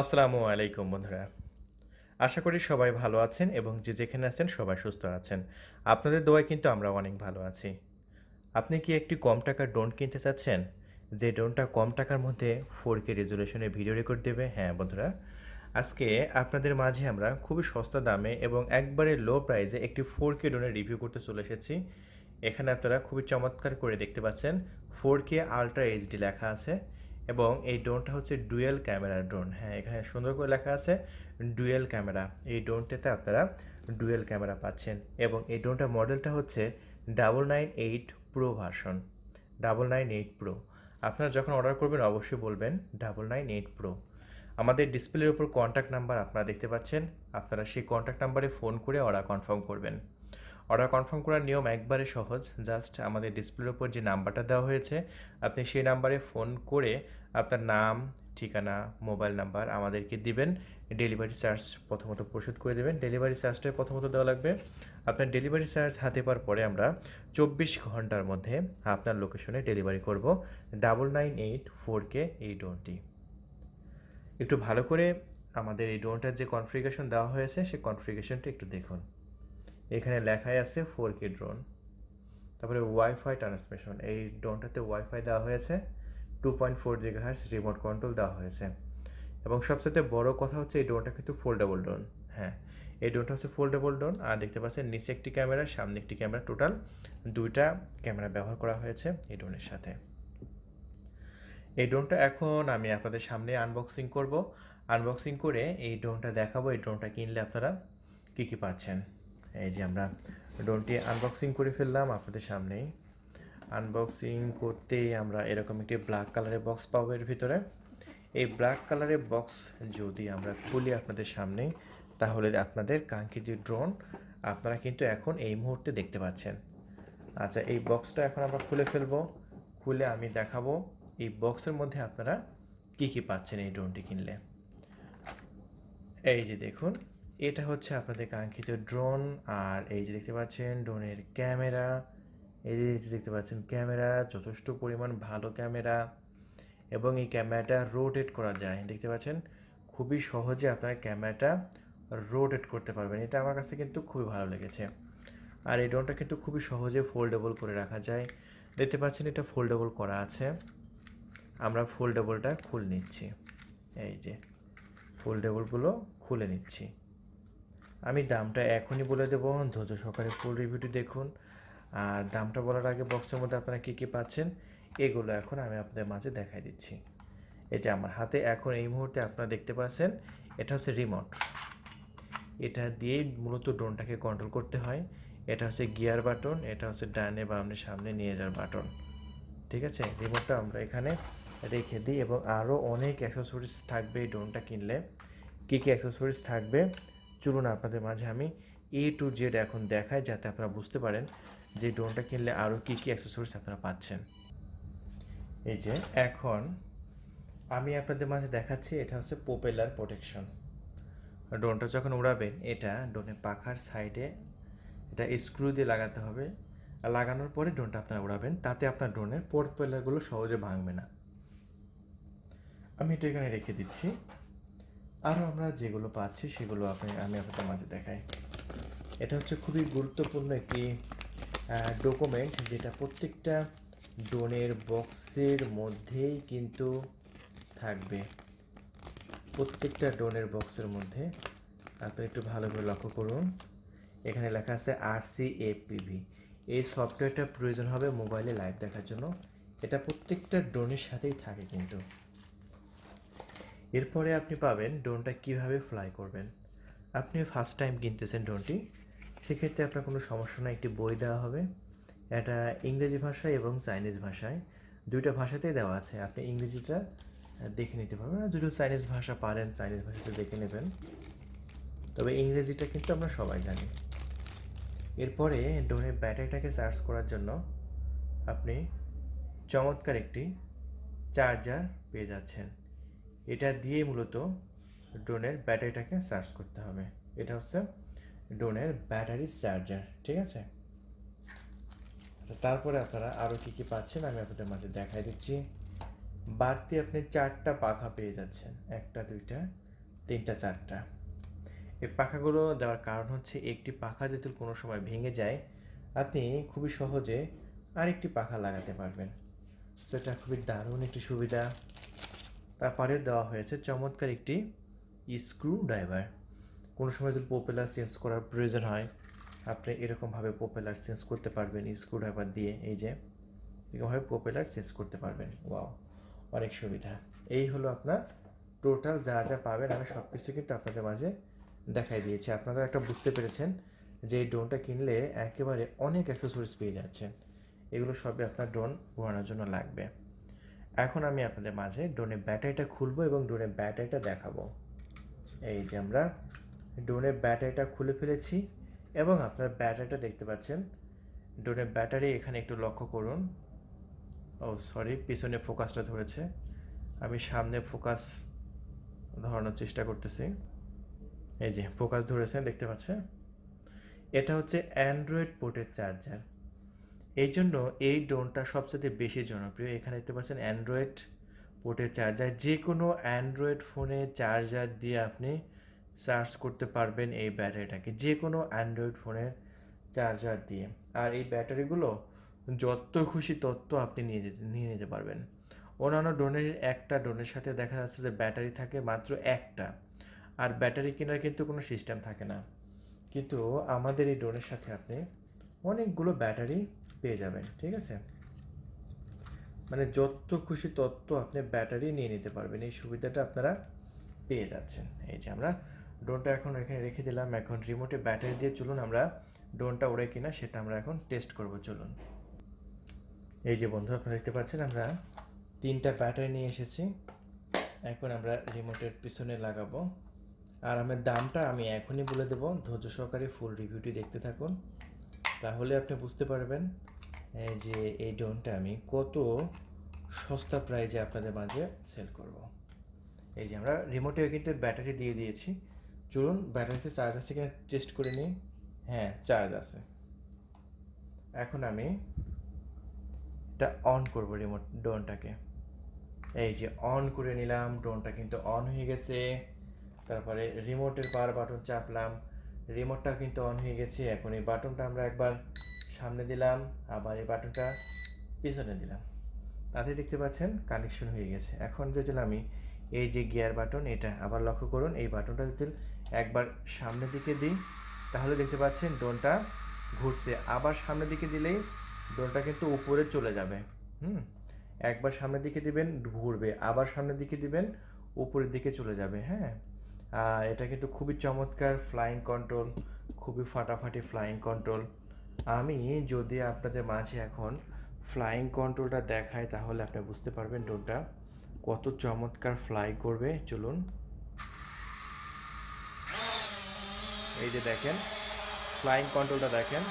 আসসালামু আলাইকুম বন্ধুরা আশা করি সবাই ভালো আছেন এবং যে যেখানে আছেন সবাই সুস্থ আছেন আপনাদের দোয়ায় কিন্তু আমরা অনেক ভালো আছি আপনি কি একটি কম টাকার ড্রোন কিনতে চাচ্ছেন যে ড্রোনটা কম টাকার মধ্যে ফোর কে রেজুলেশনে ভিডিও রেকর্ড দেবে হ্যাঁ বন্ধুরা আজকে আপনাদের মাঝে আমরা খুবই সস্তা দামে এবং একবারে লো প্রাইজে একটি ফোর কে ড্রোনের রিভিউ করতে চলে এসেছি এখানে আপনারা খুবই চমৎকার করে দেখতে পাচ্ছেন ফোর কে আলট্রা এইচডি লেখা আছে এবং এই ড্রোনটা হচ্ছে ডুয়েল ক্যামেরা ড্রোন হ্যাঁ এখানে সুন্দর করে লেখা আছে ডুয়েল ক্যামেরা এই ড্রোনটাতে আপনারা ডুয়েল ক্যামেরা পাচ্ছেন এবং এই ড্রোনটার মডেলটা হচ্ছে double nine eight pro version double nine eight pro আপনারা যখন অর্ডার করবেন অবশ্যই বলবেন ডাবল নাইন এইট প্রো আমাদের ডিসপ্লের উপর কন্ট্যাক্ট নাম্বার আপনারা দেখতে পাচ্ছেন আপনারা সেই কন্ট্যাক্ট নাম্বারে ফোন করে অর্ডার কনফার্ম করবেন অর্ডার কনফার্ম করার নিয়ম একবারে সহজ জাস্ট আমাদের ডিসপ্লের উপর যে নাম্বারটা দেওয়া হয়েছে আপনি সেই নাম্বারে ফোন করে আপনার নাম ঠিকানা মোবাইল নাম্বার আমাদেরকে দিবেন ডেলিভারি চার্জ প্রথমত পরিশোধ করে দেবেন ডেলিভারি চার্জটা প্রথমত দেওয়া লাগবে আপনার ডেলিভারি চার্জ হাতে পাওয়ার পরে আমরা চব্বিশ ঘন্টার মধ্যে আপনার লোকেশনে ডেলিভারি করব double nine eight four K এই ডোনটি একটু ভালো করে আমাদের এই ড্রোনটার যে কনফিগেশন দেওয়া হয়েছে সেই কনফিগেশনটি একটু দেখুন এখানে লেখাই আছে ফোর কে ড্রোন তারপরে ওয়াইফাই ট্রান্সমিশন এই ড্রোনটাতে ওয়াইফাই দেওয়া হয়েছে two point four gigahertz remote control দেওয়া হয়েছে এবং সবচেয়ে বড় কথা হচ্ছে এই ড্রোনটা কিন্তু ফোল্ডেবল ড্রোন হ্যাঁ এই ড্রোনটা হচ্ছে ফোল্ডেবল ড্রোন আর দেখতে পাচ্ছেন নিচে একটি ক্যামেরা সামনে একটি ক্যামেরা টোটাল দুইটা ক্যামেরা ব্যবহার করা হয়েছে এই ড্রোনের সাথে এই ড্রোনটা এখন আমি আপনাদের সামনে আনবক্সিং করব আনবক্সিং করে এই ড্রোনটা দেখাবো এই ড্রোনটা কিনলে আপনারা কী কী পাচ্ছেন এই যে আমরা ড্রোনটি আনবক্সিং করে ফেললাম আপনাদের সামনেই আনবক্সিং করতেই আমরা এরকম একটি ব্ল্যাক কালারের বক্স পাবো এর ভিতরে এই ব্ল্যাক কালারের বক্স যদি আমরা খুলি আপনাদের সামনে তাহলে আপনাদের কাঙ্ক্ষিত ড্রোন আপনারা কিন্তু এখন এই মুহূর্তে দেখতে পাচ্ছেন আচ্ছা এই বক্সটা এখন আমরা খুলে ফেলবো খুলে আমি দেখাবো এই বক্সের মধ্যে আপনারা কি কি পাচ্ছেন এই ড্রোনটি কিনলে এই যে দেখুন এটা হচ্ছে আপনাদের কাঙ্ক্ষিত ড্রোন আর এই যে দেখতে পাচ্ছেন ড্রোনের ক্যামেরা এই যে দেখতে পাচ্ছেন ক্যামেরা যথেষ্ট পরিমাণ ভালো ক্যামেরা এবং এই ক্যামেরাটা রোটেট করা যায় দেখতে পাচ্ছেন খুবই সহজে আপনার ক্যামেরাটা রোটেট করতে পারবেন এটা আমার কাছে কিন্তু খুবই ভালো লেগেছে আর এই ড্রোনটা কিন্তু খুবই সহজে ফোল্ডেবল করে রাখা যায় দেখতে পাচ্ছেন এটা ফোল্ডেবল করা আছে আমরা ফোল্ডেবলটা খুলে নিচ্ছি এই যে ফোল্ডেবলগুলো খুলে নিচ্ছি আমি দামটা এখনই বলে দেবো ধৈর্য সকালে ফুল রিভিউটি দেখুন আর দামটা বলার আগে বক্সের মধ্যে আপনারা কী কী পাচ্ছেন এগুলো এখন আমি আপনাদের মাঝে দেখাই দিচ্ছি এটা আমার হাতে এখন এই মুহূর্তে আপনারা দেখতে পাচ্ছেন এটা হচ্ছে রিমোট এটা দিয়ে মূলত ড্রোনটাকে কন্ট্রোল করতে হয় এটা হচ্ছে গিয়ার বাটন এটা হচ্ছে ডানে বামনে সামনে নিয়ে যাওয়ার বাটন ঠিক আছে রিমোটটা আমরা এখানে রেখে দিই এবং আরও অনেক অ্যাক্সেসরিজ থাকবে এই ড্রোনটা কিনলে কী কী অ্যাক্সেসরিজ থাকবে চলুন আপনাদের মাঝে আমি এ টু জেড এখন দেখায় যাতে আপনারা বুঝতে পারেন যে ড্রোনটা কিনলে আরও কী কী অ্যাক্সেসরিজ আপনারা পাচ্ছেন এই যে এখন আমি আপনাদের মাঝে দেখাচ্ছি এটা হচ্ছে পোপেলার প্রোটেকশন ড্রোনটা যখন উড়াবেন এটা ড্রোনের পাখার সাইডে এটা স্ক্রু দিয়ে লাগাতে হবে আর লাগানোর পরে ড্রোনটা আপনারা উড়াবেন তাতে আপনার ড্রোনের পোর্টপেলারগুলো সহজে ভাঙবে না আমি এটা এখানে রেখে দিচ্ছি আরও আমরা যেগুলো পাচ্ছি সেগুলো আপনি আমি আপনাদের মাঝে দেখাই এটা হচ্ছে খুবই গুরুত্বপূর্ণ একটি ডকুমেন্ট যেটা প্রত্যেকটা ডোনের বক্সের মধ্যেই কিন্তু থাকবে প্রত্যেকটা ডোনের বক্সের মধ্যে আপনি একটু ভালোভাবে লক্ষ্য করুন এখানে লেখা আছে আর সি এপিভি এই সফটওয়্যারটা প্রয়োজন হবে মোবাইলে লাইভ দেখার জন্য এটা প্রত্যেকটা ড্রোনের সাথেই থাকে কিন্তু এরপরে আপনি পাবেন ড্রোনটা কিভাবে ফ্লাই করবেন আপনি ফার্স্ট টাইম কিনতেছেন ড্রোনটি সেক্ষেত্রে আপনার কোনো সমস্যা না একটি বই দেওয়া হবে এটা ইংরেজি ভাষায় এবং চাইনিজ ভাষায় দুইটা ভাষাতেই দেওয়া আছে আপনি ইংরেজিটা দেখে নিতে পারবেন আর যদি চাইনিজ ভাষা পারেন চাইনিজ ভাষাতে দেখে নেবেন তবে ইংরেজিটা কিন্তু আমরা সবাই জানি এরপরে ড্রোনের ব্যাটারিটাকে চার্জ করার জন্য আপনি চমৎকার একটি চার্জার পেয়ে যাচ্ছেন এটা দিয়ে মূলত ড্রোনের ব্যাটারিটাকে চার্জ করতে হবে এটা হচ্ছে ড্রোনের ব্যাটারি চার্জার ঠিক আছে তারপরে আপনারা আরও কী কী পাচ্ছেন আমি আপনাদের মাঝে দেখাই দিচ্ছি বাড়তি আপনি চারটা পাখা পেয়ে যাচ্ছেন একটা দুইটা তিনটা চারটা এই পাখাগুলো দেওয়ার কারণ হচ্ছে একটি পাখা যদি কোনো সময় ভেঙে যায় আপনি খুবই সহজে আরেকটি পাখা লাগাতে পারবেন সো এটা খুবই দারুণ একটি সুবিধা তারপরে দেওয়া হয়েছে চমৎকার একটি স্ক্রু ড্রাইভার কোনো সময় যদি পোপেলার চেঞ্জ করার প্রয়োজন হয় আপনি এরকমভাবে পোপেলার চেঞ্জ করতে পারবেন স্ক্রুড্রাইভার দিয়ে এই যে এরকমভাবে পোপেলার চেঞ্জ করতে পারবেন ওয়াও অনেক সুবিধা এই হলো আপনার টোটাল যা যা পাবেন আমি সব কিছু কিন্তু আপনাদের মাঝে দেখাই দিয়েছি আপনারা একটা বুঝতে পেরেছেন যে এই ড্রোনটা কিনলে একেবারে অনেক অ্যাক্সেসরিজ পেয়ে যাচ্ছেন এগুলো সবই আপনার ড্রোন ঘোরানোর জন্য লাগবে এখন আমি আপনাদের মাঝে ড্রোনের ব্যাটারিটা খুলবো এবং ড্রোনের ব্যাটারিটা দেখাবো এই যে আমরা ড্রোনের ব্যাটারিটা খুলে ফেলেছি এবং আপনার ব্যাটারিটা দেখতে পাচ্ছেন ড্রোনের ব্যাটারি এখানে একটু লক্ষ্য করুন ও সরি পিছনে ফোকাসটা ধরেছে আমি সামনে ফোকাস ধরানোর চেষ্টা করতেছি এই যে ফোকাস ধরেছে দেখতে পাচ্ছেন এটা হচ্ছে অ্যান্ড্রয়েড পোর্টের চার্জার এই জন্য এই ড্রোনটা সবচেয়ে বেশি জনপ্রিয় এখানে দেখতে পাচ্ছেন অ্যান্ড্রয়েড পোর্টের চার্জার যে কোনো অ্যান্ড্রয়েড ফোনে চার্জার দিয়ে আপনি সার্চ করতে পারবেন এই ব্যাটারিটাকে যে কোনো অ্যান্ড্রয়েড ফোনের চার্জার দিয়ে আর এই ব্যাটারিগুলো যত খুশি তত আপনি নিয়ে যেতে নিয়ে নিতে পারবেন অন্যান্য ড্রোনের একটা ড্রোনের সাথে দেখা যাচ্ছে যে ব্যাটারি থাকে মাত্র একটা আর ব্যাটারি কেনার কিন্তু কোনো সিস্টেম থাকে না কিন্তু আমাদের এই ড্রোনের সাথে আপনি অনেকগুলো ব্যাটারি পেয়ে যাবেন ঠিক আছে মানে যত খুশি তত আপনি ব্যাটারি নিয়ে নিতে পারবেন এই সুবিধাটা আপনারা পেয়ে যাচ্ছেন এই যে আমরা ড্রোনটা এখন এখানে রেখে দিলাম এখন রিমোটে ব্যাটারি দিয়ে চলুন আমরা ড্রোনটা ওড়ে কিনা সেটা আমরা এখন টেস্ট করব চলুন এই যে বন্ধু আপনারা দেখতে পাচ্ছেন আমরা তিনটা ব্যাটারি নিয়ে এসেছি এখন আমরা রিমোটের পিছনে লাগাবো আর আমার দামটা আমি এখনই বলে দেবো ধৈর্য সহকারে ফুল রিভিউটি দেখতে থাকুন তাহলে আপনি বুঝতে পারবেন যে এই ড্রোনটা আমি কত সস্তা প্রাইজে আপনাদের মাঝে সেল করব। এই যে আমরা রিমোটে কিন্তু ব্যাটারি দিয়ে দিয়েছি চলুন ব্যাটারিতে চার্জ আছে কিনা টেস্ট করে নিই হ্যাঁ চার্জ আছে এখন আমি এটা অন করব রিমোট ড্রোনটাকে এই যে অন করে নিলাম ড্রোনটা কিন্তু অন হয়ে গেছে তারপরে রিমোটের পার বাটন চাপলাম রিমোটটা কিন্তু অন হয়ে গেছে এখন এই বাটনটা আমরা একবার সামনে দিলাম আবার এই বাটনটা পিছনে দিলাম তাতে দেখতে পাচ্ছেন কানেকশন হয়ে গেছে এখন যদি আমি এই যে গিয়ার বাটন এটা আবার লক্ষ্য করুন এই বাটনটা যদি একবার সামনের দিকে দিই তাহলে দেখতে পাচ্ছেন ডোনটা ঘুরছে আবার সামনের দিকে দিলেই ডোনটা কিন্তু উপরে চলে যাবে হুম একবার সামনের দিকে দিবেন ঘুরবে আবার সামনের দিকে দিবেন উপরের দিকে চলে যাবে হ্যাঁ আর এটা কিন্তু খুবই চমৎকার ফ্লাইং কন্ট্রোল খুবই ফাটাফাটি ফ্লাইং কন্ট্রোল আমি যদি আপনাদের মাঝে এখন ফ্লাইং কন্ট্রোলটা দেখায় তাহলে আপনি বুঝতে পারবেন ড্রোনটা কত চমৎকার ফ্লাই করবে চলুন এই যে দেখেন ফ্লাইং কন্ট্রোলটা দেখেন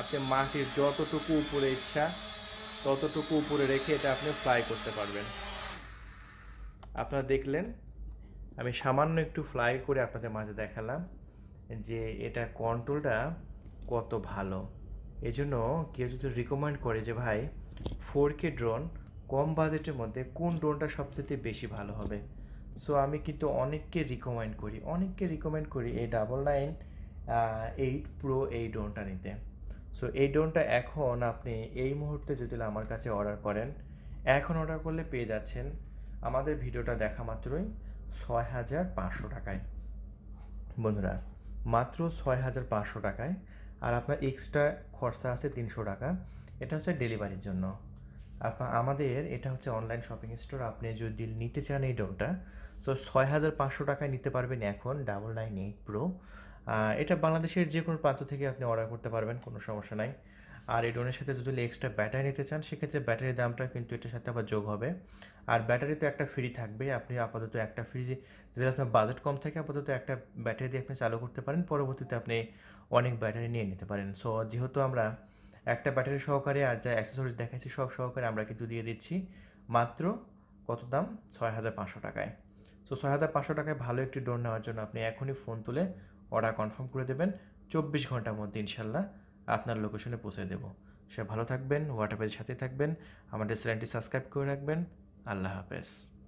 আপনি মাটির যতটুকু উপরে ইচ্ছা ততটুকু উপরে রেখে এটা আপনি ফ্লাই করতে পারবেন আপনারা দেখলেন আমি সামান্য একটু ফ্লাই করে আপনাদের মাঝে দেখালাম যে এটা কন্ট্রোলটা কত ভালো এজন্য কেউ যদি রিকমেন্ড করে যে ভাই ফোর কে ড্রোন কম বাজেটের মধ্যে কোন ড্রোনটা সবচেয়ে বেশি ভালো হবে সো আমি কিন্তু অনেককে রিকমেন্ড করি অনেককে রিকমেন্ড করি এই ডাবল নাইন এইট প্রো এই ড্রোনটা নিতে সো এই ড্রোনটা এখন আপনি এই মুহূর্তে যদি আমার কাছে অর্ডার করেন এখন অর্ডার করলে পেয়ে যাচ্ছেন আমাদের ভিডিওটা দেখা মাত্রই ছয় হাজার পাঁচশো টাকায় বন্ধুরা মাত্র ছয় হাজার পাঁচশো টাকায় আর আপনার এক্সট্রা খরচা আছে তিনশো টাকা এটা হচ্ছে ডেলিভারির জন্য আপনার আমাদের এটা হচ্ছে অনলাইন শপিং স্টোর আপনি যদি নিতে চান এই ড্রোনটা সো ছয় হাজার পাঁচশো টাকায় নিতে পারবেন এখন ডাবল নাইন এইট প্রো এটা বাংলাদেশের যে কোনো প্রান্ত থেকে আপনি অর্ডার করতে পারবেন কোনো সমস্যা নাই আর এই ড্রোনের সাথে যদি এক্সট্রা ব্যাটারি নিতে চান সেক্ষেত্রে ব্যাটারির দামটা কিন্তু এটার সাথে আবার যোগ হবে আর ব্যাটারি তো একটা ফ্রি থাকবে আপনি আপাতত একটা ফ্রি যদি আপনার বাজেট কম থাকে আপাতত একটা ব্যাটারি দিয়ে আপনি চালু করতে পারেন পরবর্তীতে আপনি অনেক ব্যাটারি নিয়ে নিতে পারেন সো যেহেতু আমরা একটা ব্যাটারি সহকারে আর যা অ্যাক্সেসরিজ দেখাচ্ছি সব সহকারে আমরা কিন্তু দিয়ে দিচ্ছি মাত্র কত দাম ছয় হাজার পাঁচশো টাকায় তো ছয় হাজার পাঁচশো টাকায় ভালো একটি ডোর নেওয়ার জন্য আপনি এখনই ফোন তুলে অর্ডার কনফার্ম করে দেবেন চব্বিশ ঘন্টার মধ্যে ইনশাল্লাহ আপনার লোকেশনে পৌঁছে দেবো সে ভালো থাকবেন হোয়াটসঅ্যাপের সাথে থাকবেন আমাদের চ্যানেলটি সাবস্ক্রাইব করে রাখবেন আল্লাহ হাফেজ